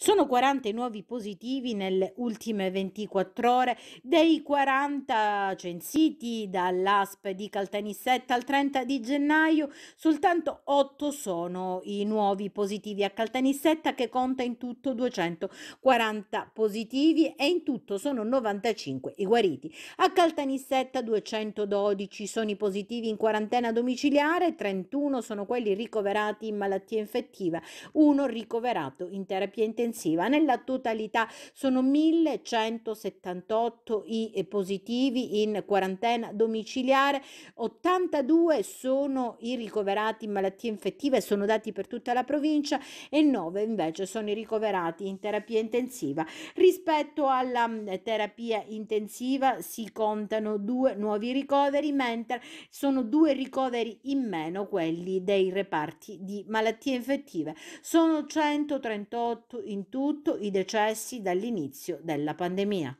Sono 40 i nuovi positivi nelle ultime 24 ore, dei 40 censiti dall'ASP di Caltanissetta al 30 di gennaio, soltanto 8 sono i nuovi positivi a Caltanissetta che conta in tutto 240 positivi e in tutto sono 95 i guariti. A Caltanissetta 212 sono i positivi in quarantena domiciliare, 31 sono quelli ricoverati in malattia infettiva, uno ricoverato in terapia intensiva difensiva. Nella totalità sono 1178 i eh, positivi in quarantena domiciliare, 82 sono i ricoverati in malattie infettive, sono dati per tutta la provincia e 9 invece sono i ricoverati in terapia intensiva. Rispetto alla mm, terapia intensiva si contano due nuovi ricoveri, mentre sono due ricoveri in meno quelli dei reparti di malattie infettive. Sono 138 i in tutto i decessi dall'inizio della pandemia.